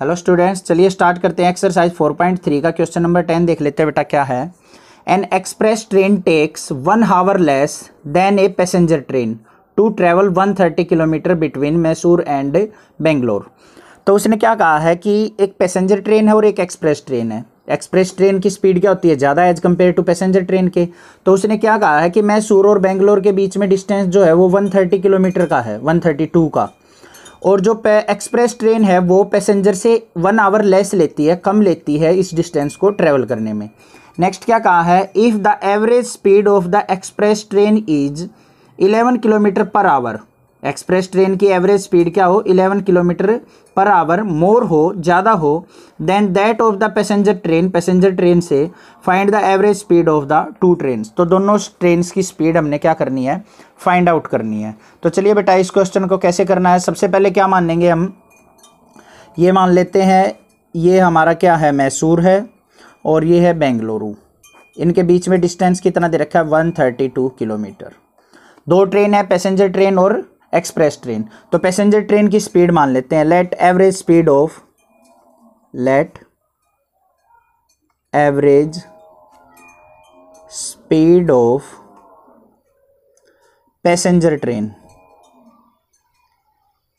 hello students चलिए start करते हैं एक्सरसाइज 4.3 का क्वेश्चन नंबर 10 देख लेते हैं बेटा क्या है an express train takes one hour less than a passenger train to travel 130 kilometre between Mysore and Bangalore तो उसने क्या कहा है कि एक पैसेंजर ट्रेन है और एक एक्सप्रेस ट्रेन है एक्सप्रेस ट्रेन की स्पीड क्या होती है ज़्यादा as compared to passenger train के तो उसने क्या कहा है कि मैसूर और बेंगलोर के बीच में डिस्टेंस जो है वो 130 किलोमीटर का है 132 का और जो एक्सप्रेस ट्रेन है वो पैसेंजर से वन आवर लेस लेती है कम लेती है इस डिस्टेंस को ट्रेवल करने में नेक्स्ट क्या कहा है if the average speed of the express train is 11 kilometre per hour express train की एवरेज स्पीड क्या हो 11 किलोमीटर पर आवर मोर हो ज़्यादा हो than that of the passenger train passenger train से find the average speed of the two train तो दोनों train की स्पीड हमने क्या करनी है फाइंड आउट करनी है तो चलिए बेटा इस क्वेश्चन को कैसे करना है सबसे पहले क्या मान लेंगे हम ये मान लेते हैं ये हमारा क्या है मैसूर है और ये है बेंगलुरु इनके बीच में डिस्टेंस कितना दे रखा है 132 किलोमीटर दो ट्रेन है पैसेंजर ट्रेन और एक्सप्रेस ट्रेन तो पैसेंजर ट्रेन की स्पीड मान लेते हैं let average speed of let average speed of passenger train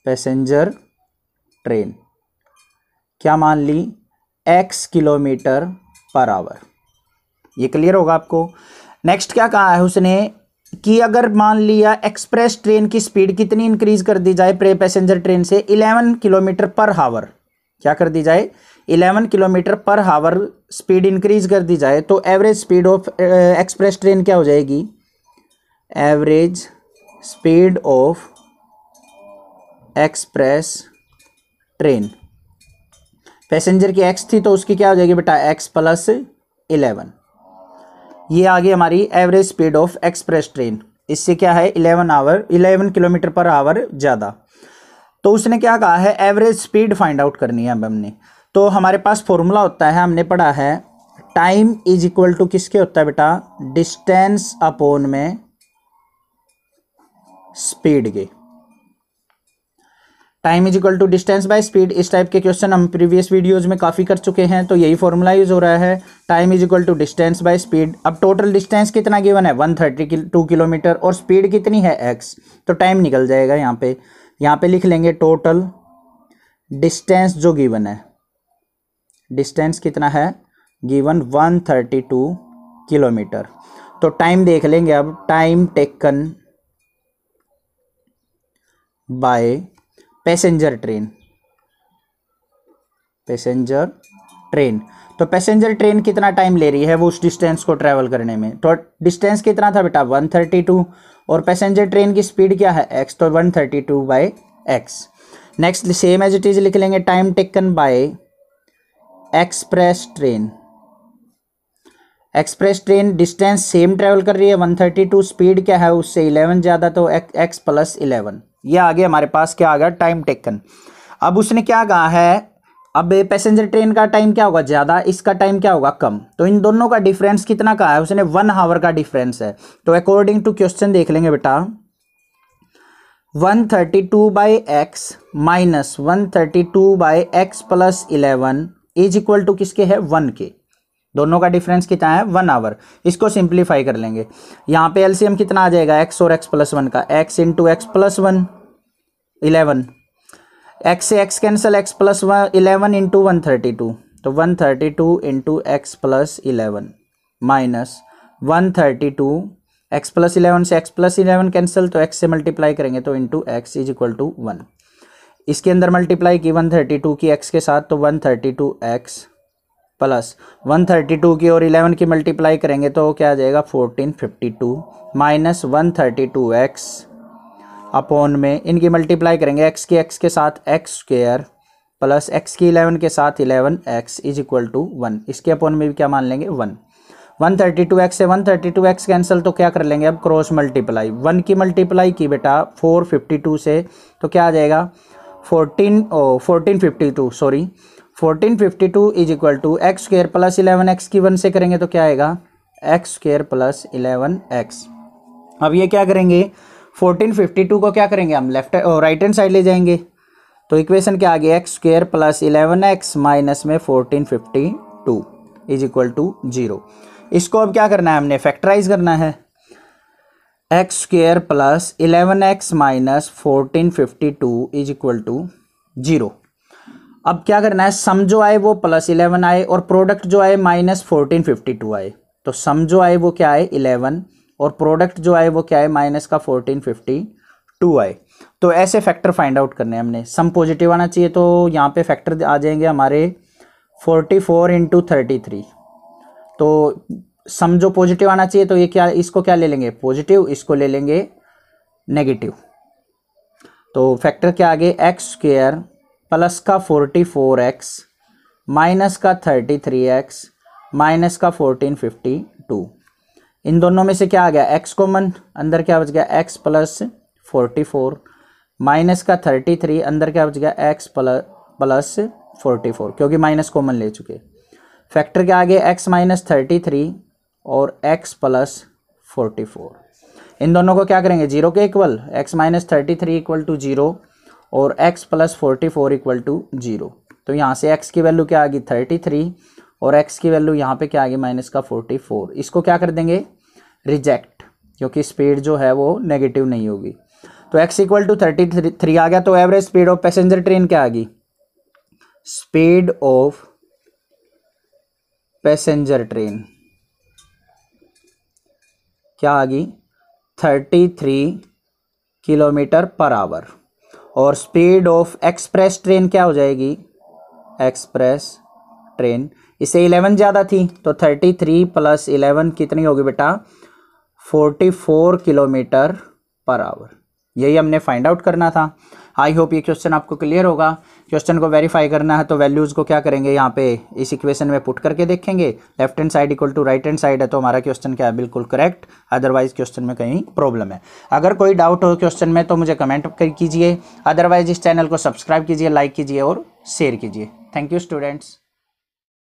passenger train क्या मान ली एक्स किलोमीटर पर आवर ये क्लियर होगा आपको नेक्स्ट क्या कहा है उसने कि अगर मान लिया एक्सप्रेस ट्रेन की स्पीड कितनी इंक्रीज कर दी जाए प्रे पैसेंजर ट्रेन से इलेवन किलोमीटर पर हावर क्या कर दी जाए इलेवन किलोमीटर पर हावर स्पीड इंक्रीज कर दी जाए तो average speed of express train क्या हो जाएगी average speed of express train passenger की एक्स थी तो उसकी क्या हो जाएगी बेटा एक्स प्लस इलेवन ये आ गई हमारी average speed of express train इससे क्या है eleven hour eleven kilometre per hour ज़्यादा तो उसने क्या कहा है एवरेज स्पीड फाइंड आउट करनी है अब हमने तो हमारे पास फॉर्मूला होता है हमने पढ़ा है टाइम इज इक्वल टू किसके होता है बेटा डिस्टेंस अपोन में स्पीड के time is equal to distance by speed इस टाइप के क्वेश्चन हम प्रीवियस वीडियोज में काफ़ी कर चुके हैं तो यही फॉर्मूला यूज हो रहा है time is equal to distance by speed अब टोटल डिस्टेंस कितना गिवन है वन थर्टी टू किलोमीटर और स्पीड कितनी है एक्स तो टाइम निकल जाएगा यहाँ पे यहाँ पे लिख लेंगे टोटल डिस्टेंस जो गिवन है डिस्टेंस कितना है given one thirty two kilometre तो टाइम देख लेंगे अब time taken by passenger train passenger train तो पैसेंजर ट्रेन कितना टाइम ले रही है वो उस डिस्टेंस को ट्रेवल करने में तो डिस्टेंस कितना था बेटा 132 और पैसेंजर ट्रेन की स्पीड क्या है एक्स तो 132 thirty two by x next same as it is लिख लेंगे time taken by express train express train distance same travel कर रही है 132 स्पीड क्या है उससे 11 ज़्यादा तो एक्स प्लस इलेवन ये आ गया हमारे पास क्या आ गया टाइम टेकन अब उसने क्या कहा है अब पैसेंजर ट्रेन का टाइम क्या होगा ज़्यादा इसका टाइम क्या होगा कम तो इन दोनों का डिफरेंस कितना का है उसने वन आवर का डिफरेंस है तो अकॉर्डिंग टू क्वेश्चन देख लेंगे बेटा one thirty two by x minus one thirty two by x plus eleven is equal to किसके है वन के दोनों का डिफरेंस कितना है वन आवर इसको सिंप्लीफाई कर लेंगे यहाँ पे एलसीएम कितना आ जाएगा एक्स और एक्स प्लस वन का x into x plus one eleven x से x cancel x plus one eleven into one thirty two तो one thirty two into x plus eleven minus one thirty two x plus eleven से x plus eleven cancel तो x से multiply करेंगे तो into x is equal to one इसके अंदर multiply की one thirty two की एक्स के साथ तो one thirty two x plus one thirty two की और इलेवन की मल्टीप्लाई करेंगे तो क्या आ जाएगा fourteen fifty two minus one thirty two x upon में इनकी मल्टीप्लाई करेंगे एक्स की एक्स के साथ एक्स स्क्र प्लस एक्स की इलेवन के साथ eleven x is equal to one इसके अपॉन में भी क्या मान लेंगे one one thirty two x से one thirty two x cancel तो क्या कर लेंगे अब क्रॉस मल्टीप्लाई वन की मल्टीप्लाई की बेटा फोर फिफ्टी टू से तो क्या आ जाएगा fourteen oh fourteen fifty two sorry fourteen fifty two is equal to x square plus eleven x की वन से करेंगे तो क्या आएगा x square plus eleven x अब ये क्या करेंगे फोर्टीन फिफ्टी टू को क्या करेंगे हम लेफ्ट राइट हैंड साइड ले जाएंगे तो इक्वेशन क्या आ गया x square plus eleven x minus में fourteen fifty two is equal to zero इसको अब क्या करना है हमने फैक्टराइज करना है x square plus eleven x minus fourteen fifty two is equal to zero अब क्या करना है सम जो आए वो प्लस इलेवन आए और प्रोडक्ट जो आए माइनस फोर्टीन फिफ्टी टू आए तो सम जो आए वो क्या आए इलेवन और प्रोडक्ट जो आए वो क्या है माइनस का फोर्टीन फिफ्टी टू आए तो ऐसे फैक्टर फाइंड आउट करने हमने सम पॉजिटिव आना चाहिए तो यहाँ पे फैक्टर आ जाएंगे हमारे forty four into thirty three तो सम जो पॉजिटिव आना चाहिए तो ये क्या इसको क्या ले लेंगे पॉजिटिव इसको ले लेंगे नेगेटिव तो फैक्टर क्या आगे एक्स स्क्र प्लस का फोर्टी फोर एक्स माइनस का थर्टी थ्री एक्स माइनस का फोर्टीन फिफ्टी टू इन दोनों में से क्या आ गया एक्स कॉमन अंदर क्या बच गया x plus forty four minus का थर्टी थ्री अंदर क्या बच गया x plus plus forty four क्योंकि माइनस कॉमन ले चुके फैक्टर के आगे एक्स माइनस थर्टी थ्री और एक्स प्लस फोर्टी फोर इन दोनों को क्या करेंगे जीरो के equal x minus thirty three equal to zero और x plus forty four equal to zero तो यहाँ से एक्स की वैल्यू क्या आ गई थर्टी थ्री और एक्स की वैल्यू यहाँ पे क्या आ गई माइनस का फोर्टी फोर इसको क्या कर देंगे रिजेक्ट क्योंकि स्पीड जो है वो नेगेटिव नहीं होगी तो x equal to thirty three आ गया तो average speed of passenger train क्या आ गई स्पीड ऑफ पैसेंजर ट्रेन क्या आ गई thirty three kilometre per hour और स्पीड ऑफ एक्सप्रेस ट्रेन क्या हो जाएगी एक्सप्रेस ट्रेन इसे इलेवन ज़्यादा थी तो थर्टी थ्री प्लस इलेवन कितनी होगी बेटा 44 किलोमीटर पर आवर यही हमने फाइंड आउट करना था आई होप ये क्वेश्चन आपको क्लियर होगा क्वेश्चन को वेरीफाई करना है तो वैल्यूज़ को क्या करेंगे यहाँ पे इस इक्वेशन में पुट करके देखेंगे left hand side equal to right hand side है तो हमारा क्वेश्चन क्या है बिल्कुल करेक्ट अदरवाइज क्वेश्चन में कहीं प्रॉब्लम है अगर कोई डाउट हो क्वेश्चन में तो मुझे कमेंट कीजिए अदरवाइज इस चैनल को सब्सक्राइब कीजिए लाइक कीजिए और शेयर कीजिए थैंक यू स्टूडेंट्स